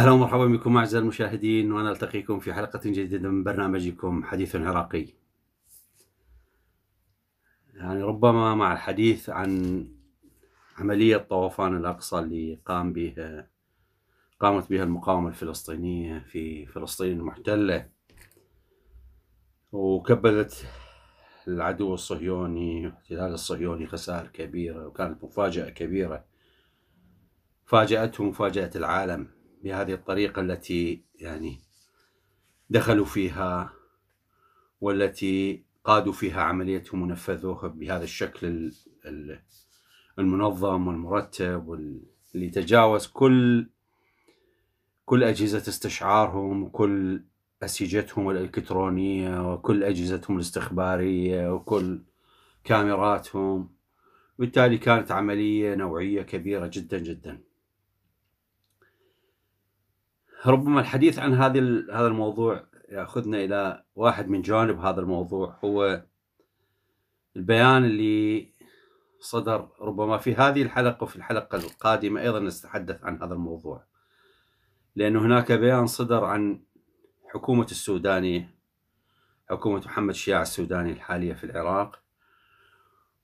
اهلا ومرحبا بكم اعزائي المشاهدين وانا التقيكم في حلقه جديده من برنامجكم حديث عراقي. يعني ربما مع الحديث عن عمليه طوفان الاقصى اللي قام بها قامت بها المقاومه الفلسطينيه في فلسطين المحتله وكبلت العدو الصهيوني الاحتلال الصهيوني خسائر كبيره وكانت مفاجاه كبيره فاجاتهم مفاجاه العالم بهذه الطريقة التي يعني دخلوا فيها والتي قادوا فيها عمليتهم ونفذوها بهذا الشكل المنظم والمرتب واللي تجاوز كل كل أجهزة استشعارهم وكل أسيجتهم الإلكترونية وكل أجهزتهم الاستخبارية وكل كاميراتهم بالتالي كانت عملية نوعية كبيرة جدا جدا ربما الحديث عن هذه هذا الموضوع ياخذنا الى واحد من جوانب هذا الموضوع هو البيان اللي صدر ربما في هذه الحلقه وفي الحلقه القادمه ايضا نتحدث عن هذا الموضوع لان هناك بيان صدر عن حكومه السوداني حكومه محمد شياع السوداني الحاليه في العراق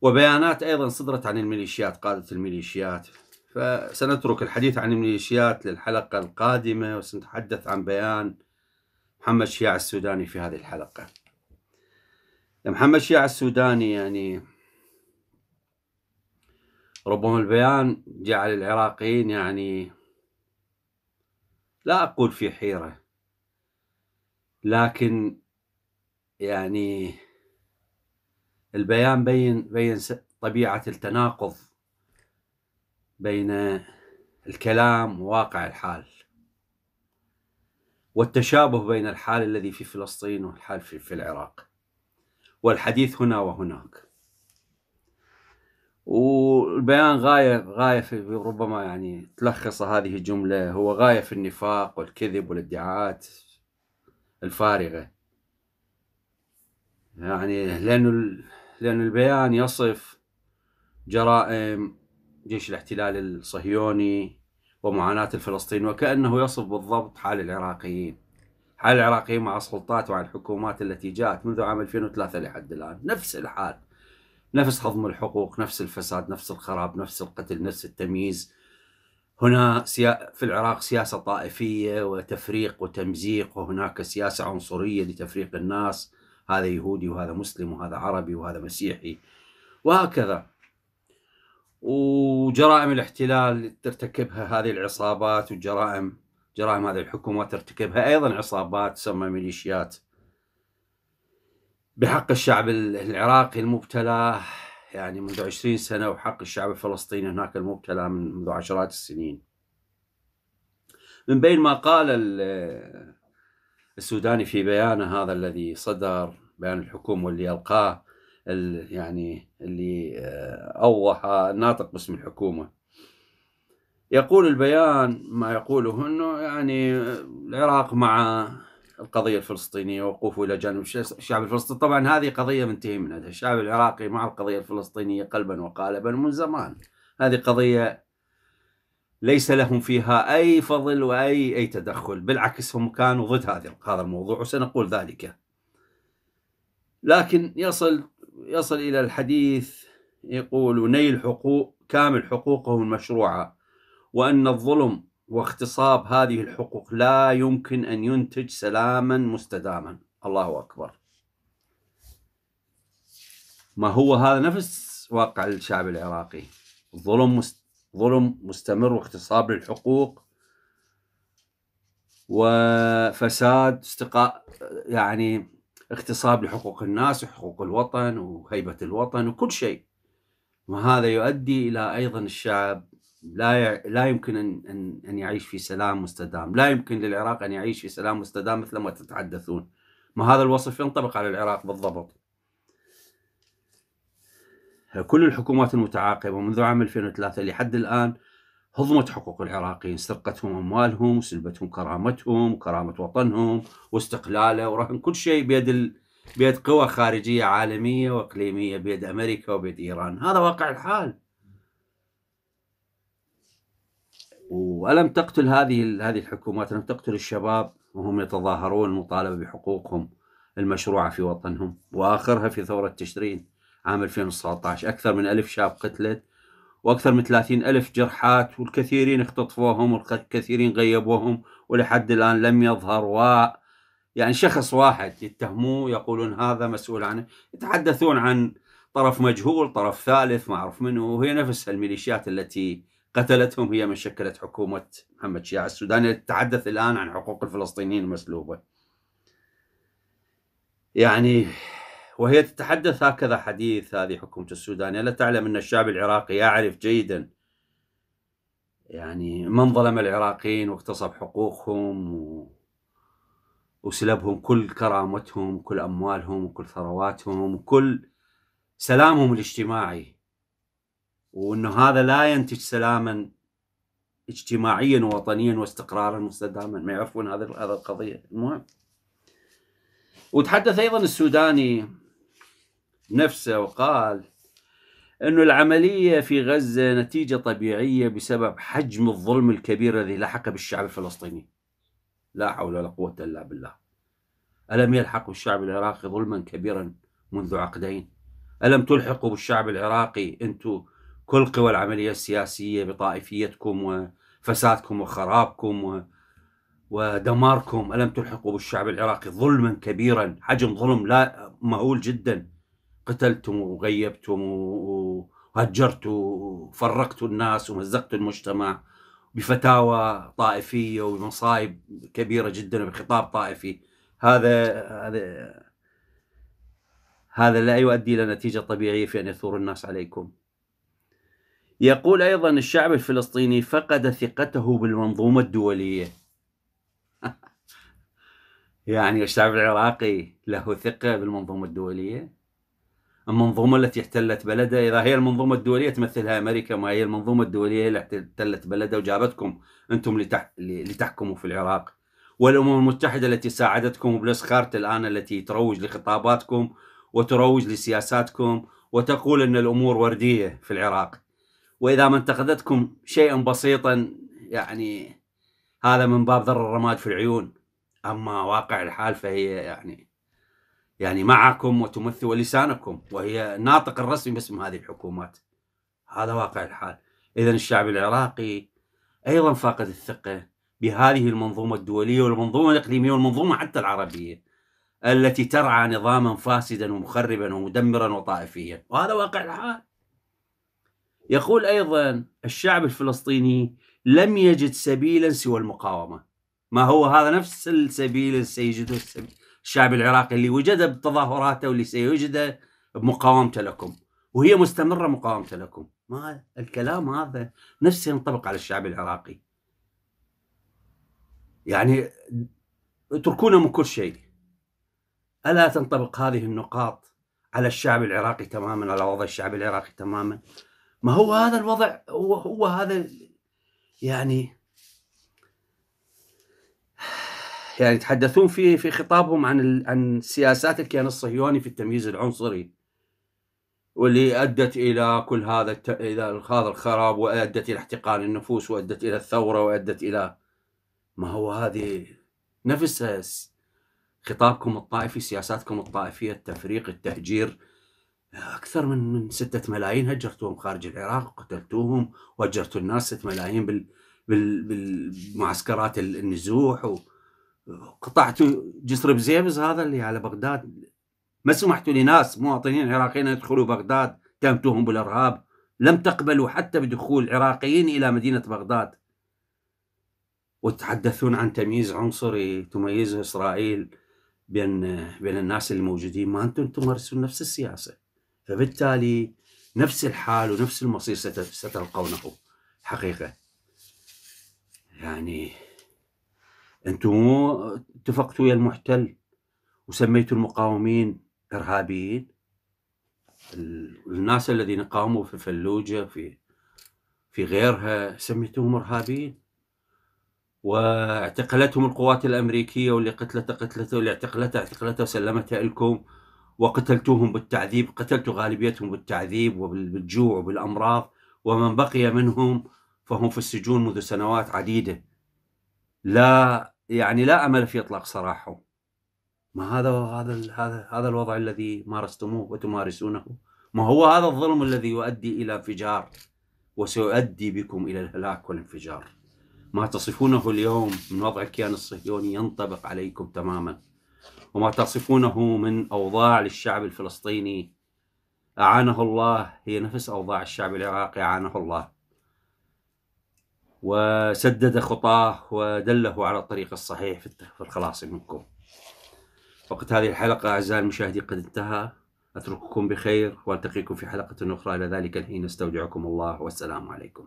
وبيانات ايضا صدرت عن الميليشيات قاده الميليشيات فسنترك الحديث عن الميليشيات للحلقة القادمة وسنتحدث عن بيان محمد شياع السوداني في هذه الحلقة محمد شياع السوداني يعني ربما البيان جعل العراقيين يعني لا أقول في حيرة لكن يعني البيان بين بين طبيعة التناقض بين الكلام وواقع الحال والتشابه بين الحال الذي في فلسطين والحال في, في العراق والحديث هنا وهناك والبيان غاية غاية في ربما يعني تلخص هذه الجملة هو غاية في النفاق والكذب والادعاءات الفارغة يعني لأنه لأن البيان يصف جرائم جيش الاحتلال الصهيوني ومعاناة الفلسطين وكأنه يصف بالضبط حال العراقيين حال العراقيين مع السلطات ومع الحكومات التي جاءت منذ عام 2003 لحد الآن نفس الحال نفس هضم الحقوق نفس الفساد نفس الخراب نفس القتل نفس التمييز هنا سيا... في العراق سياسة طائفية وتفريق وتمزيق وهناك سياسة عنصرية لتفريق الناس هذا يهودي وهذا مسلم وهذا عربي وهذا مسيحي وهكذا وجرائم الاحتلال ترتكبها هذه العصابات وجرائم جرائم هذه الحكومة ترتكبها أيضا عصابات تسمى ميليشيات بحق الشعب العراقي المبتلى يعني منذ عشرين سنة وحق الشعب الفلسطيني هناك المبتلى من منذ عشرات السنين من بين ما قال السوداني في بيانه هذا الذي صدر بيان الحكومة واللي ألقاه يعني اللي آه، اوضح ناطق باسم الحكومه يقول البيان ما يقوله انه يعني العراق مع القضيه الفلسطينيه وقوفه الى جانب الشعب الفلسطيني طبعا هذه قضيه منتهي منها الشعب العراقي مع القضيه الفلسطينيه قلبا وقالبا من زمان هذه قضيه ليس لهم فيها اي فضل واي اي تدخل بالعكس هم كانوا ضد هذا هذا الموضوع وسنقول ذلك لكن يصل يصل إلى الحديث يقول نيل حقوق كامل حقوقهم المشروعة وأن الظلم واغتصاب هذه الحقوق لا يمكن أن ينتج سلاما مستداما الله أكبر ما هو هذا نفس واقع الشعب العراقي ظلم ظلم مستمر واغتصاب للحقوق وفساد استقاء يعني اغتصاب لحقوق الناس وحقوق الوطن وهيبة الوطن وكل شيء وهذا يؤدي إلى أيضا الشعب لا لا يمكن ان ان يعيش في سلام مستدام، لا يمكن للعراق ان يعيش في سلام مستدام مثل ما تتحدثون. ما هذا الوصف ينطبق على العراق بالضبط. كل الحكومات المتعاقبه منذ عام 2003 لحد الان هضمت حقوق العراقيين سرقتهم أموالهم وسلبتهم كرامتهم وكرامة وطنهم واستقلاله ورهن كل شيء بيد ال... بيد قوى خارجية عالمية وإقليمية بيد أمريكا وبيد إيران هذا واقع الحال ولم تقتل هذه هذه الحكومات لم تقتل الشباب وهم يتظاهرون مطالبة بحقوقهم المشروعة في وطنهم وآخرها في ثورة تشرين عام 2019 أكثر من ألف شاب قتلت وأكثر من 30 ألف جرحات والكثيرين اختطفوهم والكثيرين غيبوهم ولحد الآن لم يظهر و يعني شخص واحد يتهموه يقولون هذا مسؤول عنه يتحدثون عن طرف مجهول طرف ثالث ما أعرف منه وهي نفسها الميليشيات التي قتلتهم هي من شكلت حكومة محمد شيع السوداني تتحدث الآن عن حقوق الفلسطينيين المسلوبة يعني وهي تتحدث هكذا حديث هذه حكومة السودان ألا تعلم أن الشعب العراقي يعرف جيدا يعني من ظلم العراقيين واغتصب حقوقهم و... وسلبهم كل كرامتهم كل أموالهم وكل ثرواتهم وكل سلامهم الاجتماعي وأنه هذا لا ينتج سلاما اجتماعيا ووطنيا واستقرارا مستداما ما يعرفون هذه هذا القضيه المهم وتحدث ايضا السوداني نفسه وقال أن العملية في غزة نتيجة طبيعية بسبب حجم الظلم الكبير الذي لحق بالشعب الفلسطيني لا حول ولا قوة إلا بالله ألم يلحق بالشعب العراقي ظلما كبيرا منذ عقدين ألم تلحقوا بالشعب العراقي أنتم كل قوى العملية السياسية بطائفيتكم وفسادكم وخرابكم ودماركم ألم تلحقوا بالشعب العراقي ظلما كبيرا حجم ظلم لا مهول جدا قتلتم وغيبتم وهجرتوا وفرقتوا الناس ومزقتوا المجتمع بفتاوى طائفيه وبمصايب كبيره جدا وبخطاب طائفي هذا هذا هذا لا يؤدي الى نتيجه طبيعيه في ان يثور الناس عليكم. يقول ايضا الشعب الفلسطيني فقد ثقته بالمنظومه الدوليه. يعني الشعب العراقي له ثقه بالمنظومه الدوليه؟ المنظومة التي احتلت بلدها إذا هي المنظومة الدولية تمثلها أمريكا ما هي المنظومة الدولية اللي احتلت بلدها وجابتكم أنتم لتح... لتحكموا في العراق والأمم المتحدة التي ساعدتكم بلسخارت الآن التي تروج لخطاباتكم وتروج لسياساتكم وتقول أن الأمور وردية في العراق وإذا ما انتقدتكم شيئا بسيطا يعني هذا من باب ذر الرماد في العيون أما واقع الحال فهي يعني يعني معكم وتمثل لسانكم وهي الناطق الرسمي باسم هذه الحكومات هذا واقع الحال إذا الشعب العراقي أيضا فاقد الثقة بهذه المنظومة الدولية والمنظومة الإقليمية والمنظومة حتى العربية التي ترعى نظاما فاسدا ومخربا ومدمرا وطائفيا وهذا واقع الحال يقول أيضا الشعب الفلسطيني لم يجد سبيلا سوى المقاومة ما هو هذا نفس السبيل سيجده السبيل الشعب العراقي اللي وجده بتظاهراته واللي سيوجده بمقاومته لكم وهي مستمرة مقاومته لكم ما الكلام هذا نفسه ينطبق على الشعب العراقي يعني اتركونا من كل شيء ألا تنطبق هذه النقاط على الشعب العراقي تماما على وضع الشعب العراقي تماما ما هو هذا الوضع هو, هو هذا يعني يعني يتحدثون في في خطابهم عن عن سياسات الكيان الصهيوني في التمييز العنصري واللي ادت الى كل هذا الت... الى هذا الخراب وادت الى احتقان النفوس وادت الى الثوره وادت الى ما هو هذه نفسها خطابكم الطائفي سياساتكم الطائفيه التفريق التهجير اكثر من من 6 ملايين هجرتوهم خارج العراق وقتلتوهم وهجرتوا الناس 6 ملايين بال... بال... بالمعسكرات النزوح و... قطعت جسر بزيبز هذا اللي على بغداد ما سمحتوا لناس مواطنين عراقيين يدخلوا بغداد تهمتوهم بالارهاب لم تقبلوا حتى بدخول عراقيين الى مدينه بغداد وتحدثون عن تمييز عنصري تميزه اسرائيل بين بين الناس الموجودين ما انتم تمارسون نفس السياسه فبالتالي نفس الحال ونفس المصير ستلقونه حقيقه يعني انتم اتفقتوا يا المحتل وسميتوا المقاومين ارهابيين الناس الذين قاموا في فلوجه في في غيرها سميتهم ارهابيين واعتقلتهم القوات الامريكيه واللي قتلته قتلته واللي اعتقلته اعتقلته وسلمته لكم وقتلتوهم بالتعذيب قتلتوا غالبيتهم بالتعذيب وبالجوع وبالامراض ومن بقي منهم فهم في السجون منذ سنوات عديده لا يعني لا امل في اطلاق سراحه ما هذا هذا هذا هذا الوضع الذي مارستموه وتمارسونه ما هو هذا الظلم الذي يؤدي الى انفجار وسيؤدي بكم الى الهلاك والانفجار ما تصفونه اليوم من وضع الكيان الصهيوني ينطبق عليكم تماما وما تصفونه من اوضاع للشعب الفلسطيني اعانه الله هي نفس اوضاع الشعب العراقي اعانه الله وسدد خطاه ودله على الطريق الصحيح في الخلاص منكم وقت هذه الحلقة أعزائي المشاهدين قد انتهى أترككم بخير وألتقيكم في حلقة أخرى إلى ذلك الحين استودعكم الله والسلام عليكم